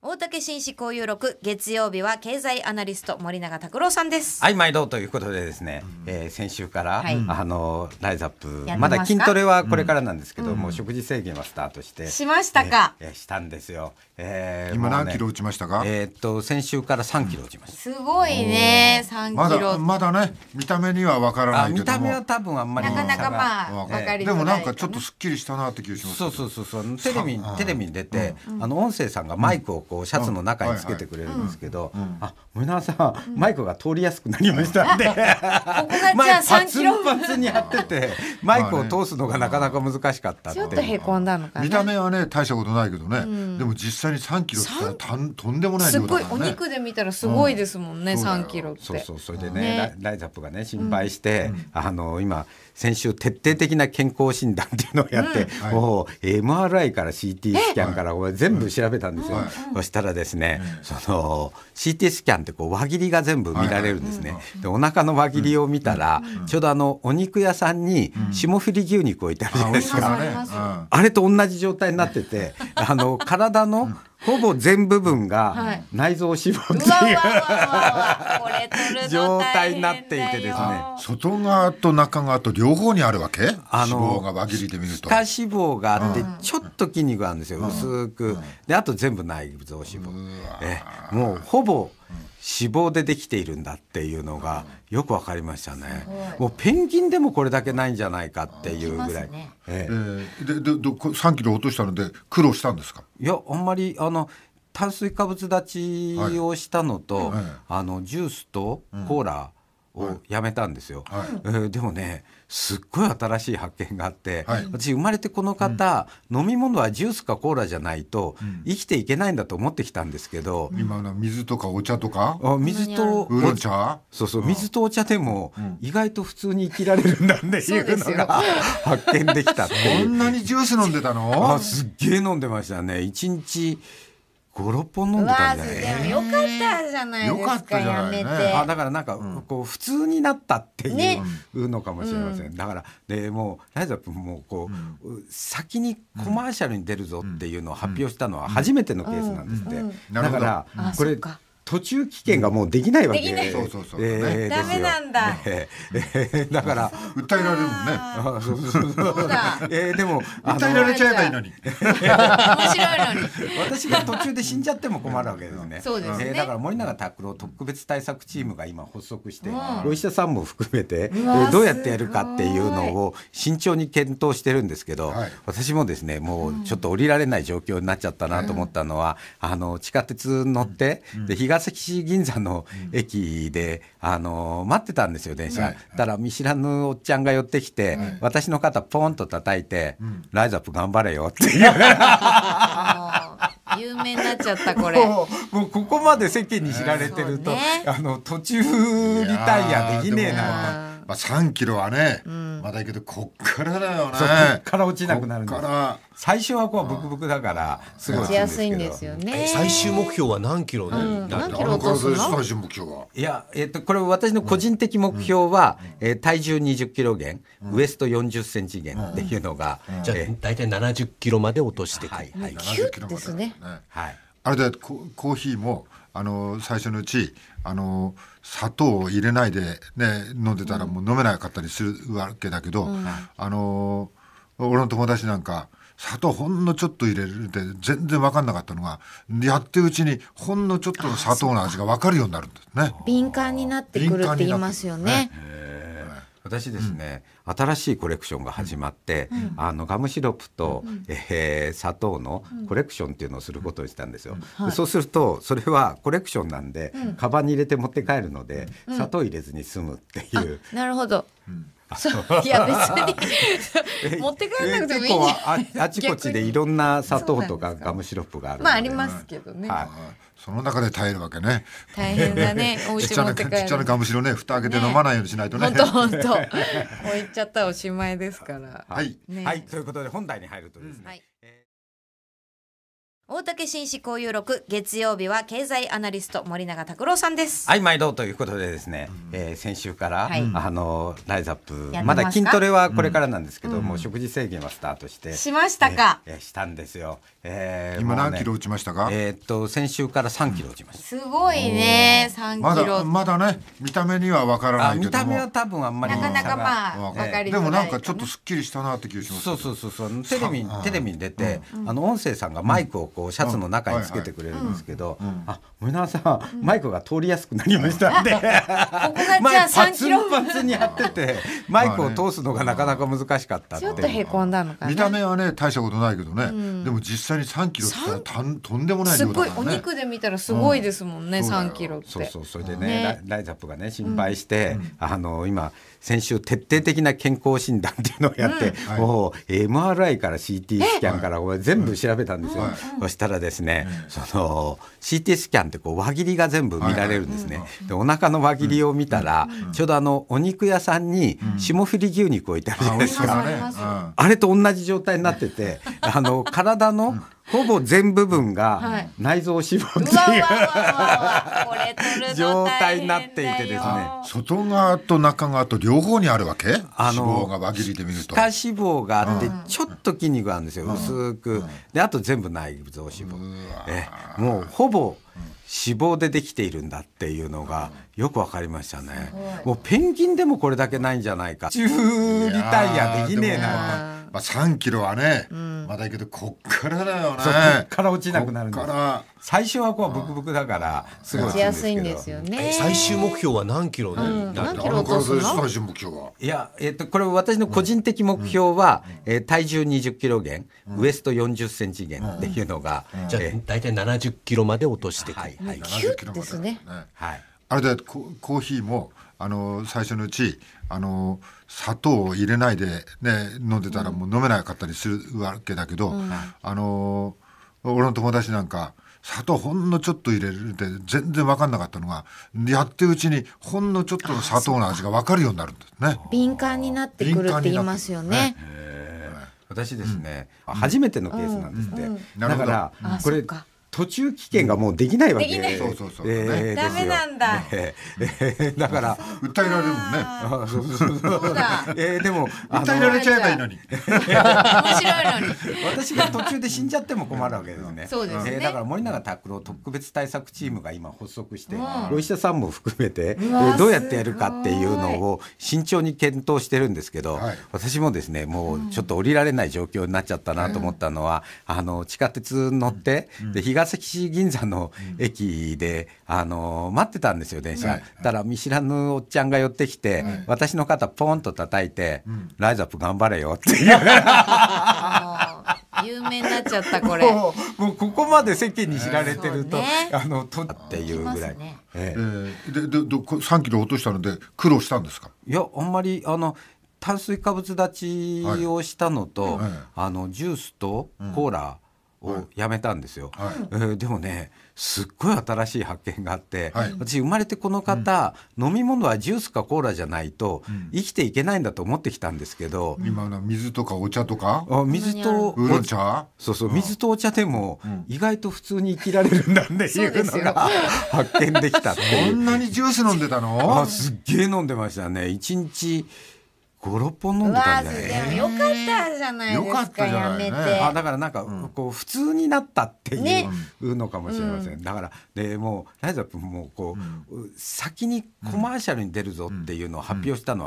大竹紳士交友録月曜日は経済アナリスト森永拓郎さんです。はい、毎度ということでですね、えー先週から、はいあのライズアップままだ筋トレはこれからなんですけど、もう食事制限はスタートしてしましたか。えーえしたんですよ。えー今何キロ落ちましたか、えーっと先週から三キロ落ちました。すごいね、三キロ。まだね見た目にはわからないけ見た目は多分あんまりなかなかまあわかわかりづらいでもなんかちょっとすっきりしたなって気がしますそうそうそうそうテレビテレビに出て、あの音声さんがマイクをこうシャツの中につけてくれるんですけど、うんはいあ村さん、マイクが通りやすくなりましたんで、ここがじゃあ三キロパツにやっててマイクを通すのがなかなか難しかったちょっとへこんだのか見た目はね大したことないけどね、でも実際に三キロってたんとんでもない量だからね。すごいお肉で見たらすごいですもんね三、キロって。そうそうそれでねライザップがね心配して、あの今先週徹底的な健康診断っていうのをやって、もう MRI から CT スキャンから全部調べたんですよ。そしたらですね、その CT スキャンってこう輪切りが全部見られるんですね、でお腹の輪切りを見たら、ちょうどあのお肉屋さんに霜降り牛肉置いてあるじゃないですか、あれと同じ状態になっててあの体のほぼ全部分が内臓脂肪っていう状態になっていてですね外側と中側と両方にあるわけあの脂肪が輪切りで見ると下脂肪があってちょっと筋肉があるんですよ、薄くであと全部内臓脂肪、えもうほぼ脂肪でできているんだっていうのがよくわかりましたね、うん、もうペンギンでもこれだけないんじゃないかっていうぐらい、ねえええー、ででで3キロ落としたので苦労したんですかいやあんまりあの炭水化物立ちをしたのと、はい、あのジュースとコーラをやめたんですよ、うんはい、えー、でもねすっごい新しい発見があって、はい、私生まれてこの方、うん、飲み物はジュースかコーラじゃないと生きていけないんだと思ってきたんですけど、うん、今の水とかお茶とか水とお茶そうそう水とお茶でも意外と普通に生きられるんだっていうのが 発見できたってんなにジュース飲んでたのあすっげえ飲んでましたね一日五6本飲んでたんだゃないよかったじゃないですかよかったじゃない、ね、あだからなんか、こう普通になったっていうのかもしれません、ねだからでもうライズアップもこう、うん、先にコマーシャルに出るぞっていうのを発表したのは初めてのケースなんですって、だからこれ、途中棄権がもうできないわけで、ね、そうそうそう、えダメなんだ、えだから訴えられるもんねあそうだ、えでも訴えられちゃえばいいのに面白いのに私が途中で死んじゃっても困るわけですねそうですね、えだから森永卓郎特別対策チームが今発足して、おシ者さんも含めて、えー、どうやってやるかっていうのを慎重に検討してるんですけど、私もですねもうちょっと降りられない状況になっちゃったなと思ったのは、あの地下鉄乗って、で日茅崎市銀座の駅で、あの待ってたんですよ電車、はい、だから見知らぬおっちゃんが寄ってきて、はい、私の肩ポンと叩いて、うん、ライズアップ頑張れよ」っていう有名になっちゃったこれもうここまで世間に知られてると、ね、あの途中リタイアできねえな。まあ、3キロはね、うんまだいいけどこっからだよねこっから落ちなくなるんです最初はこうブクブクだからすごい落ちやすいんですよね最終目標は何キロね、何キロ落とす最終目標はいや、えっと、これ私の個人的目標は、うえ体重20キロ減、ウエスト40センチ減っていうのが、じゃあ大体70キロまで落としていく、はいはい、キュッですねはいあれだコーヒーもあの最初のうちあの砂糖を入れないで、ね、飲んでたらもう飲めなかったりするわけだけど、うん、あの俺の友達なんか砂糖ほんのちょっと入れるって全然分かんなかったのがやってるうちにほんのちょっとの砂糖の味が分かるようになるんですね。敏感になってくるって言いますよね。私ですね、うん、新しいコレクションが始まって、うん、あのガムシロップと、うん、えー、砂糖のコレクションっていうのをすることにしたんですよ、はい、そうするとそれはコレクションなんで、うん、カバンに入れて持って帰るので、砂糖入れずに済むっていうなるほど、そういや別に 持って帰らなくてもいいんじゃああちこちでいろんな砂糖とかガムシロップがあるまあありますけどね、はい、その中で耐えるわけね大変だね お家持って帰るちっちゃなガムシロね蓋開けて飲まないようにしないとねね本当本当置いちゃったらおしまいですからはい、ね、はい、ということで本題に入るとですね、うんはい大竹紳士交友録月曜日は経済アナリスト森永拓郎さんですはい毎度ということでですね、えー、先週から、はいあのライズアップまだ筋トレはこれからなんですけど、もう食事制限はスタートしてしましたかえー、したんですよ、えー、今何キロ落ちましたか、えっと先週から3キロ落ちました、すごいね3キロまだまだね見た目にはわからない見た目は多分あんまりなかなかまあ、分かりでもなんかちょっとすっきりしたなって気がしますそうそうそうそうテレビテレビに出て、あの音声さんがマイクをこうシャツの中につけてくれるんですけど、あ森永さん、マイクが通りやすくなりましたんでここがじゃ三キロパツにやっててマイクを通すのがなかなか難しかったちょっとへこんだのか見た目はね大したことないけどね、でも実際に三キロってたんとんでもない量だからね。すごいお肉で見たらすごいですもんね三、キロって。そうそうそれでねライザップがね心配して、あの今先週徹底的な健康診断っていうのをやって、もう MRI から CT スキャンから全部調べたんですよ。したらですね、その CT スキャンってこう輪切りが全部見られるんですね。でお腹の輪切りを見たら、ちょうどあのお肉屋さんに霜降り牛肉置いてあるじゃないですか。あれと同じ状態になってて、あの体のほぼ全部分が内臓脂肪っていう、状態になっていてですね外側と中側と両方にあるわけあの脂肪が輪切りで見ると下脂肪があってちょっと筋肉があるんですよ、薄くであと全部内臓脂肪えもうほぼ脂肪でできているんだっていうのがよく分かりましたねもうペンギンでもこれだけないんじゃないか中リタイアできねえなまあ、3キロはね、うん、まだいいけどこっからだよねこっから落ちなくなるんです最初はこうブクブクだからすごい落ちやすいんですよね最終目標は何キロで、うん、何キロ落とすの最終目標はいや、えー、っとこれ私の個人的目標は、うん、えー、体重20キロ減、うん、ウエスト40センチ減っていうのが、うんうん、じゃあ大体70キロまで落としていく、はいはい、キュッですね、はい、あれでコーヒーもあの最初のうちあの砂糖を入れないで、ね、飲んでたらもう飲めなかったりするわけだけど、うん、あの俺の友達なんか砂糖ほんのちょっと入れるって全然分かんなかったのがやってるうちにほんのちょっとの砂糖の味が分かるようになるんですね。敏感になってくるって言いますよね。私ですね、うん、初めてのケースなんですって、うん、だからこれ途中棄権がもうできないわけで、そうそうそう、えー、ダメなんだ、えー、だから訴えられるもんねあそうそうそうそえでも訴えられちゃえばいいのに面白いのに私が途中で死んじゃっても困るわけですねそうですね、えだから森永拓郎特別対策チームが今発足して、うん、お医者さんも含めて、えー、どうやってやるかっていうのを慎重に検討してるんですけど、私もですねもうちょっと降りられない状況になっちゃったなと思ったのは、あの地下鉄乗って、で東関市銀座の駅で、あの待ってたんですよ電車、はい、たら見知らぬおっちゃんが寄ってきて、はい、私の肩ポンと叩いて、うん、ライズアップ頑張れよ」って言う有名になっちゃったこれもうここまで世間に知られてると、ね、あのとっていうぐらい、ねえー、えでで3キロ落としたので苦労したんですかいやあんまりあの炭水化物立ちをしたのと、はいはい、あのジュースとコーラ、うんをやめたんですよ、はい、えー、でもねすっごい新しい発見があって、はい、私生まれてこの方、うん、飲み物はジュースかコーラじゃないと生きていけないんだと思ってきたんですけど、うん、今の水とかお茶とか水とお茶そうそう、うん、水とお茶でも意外と普通に生きられるんだっていうのが 発見できたってんなにジュース飲んでたのあすっげえ飲んでましたね一日56本飲んでたんだよね。よかったじゃないですか。よかったじゃなあだからなんか、うん、こう普通になったっていうのかもしれません。ねだからでもうライップもうこう、うん、先にコマーシャルに出るぞっていうのを発表したのは。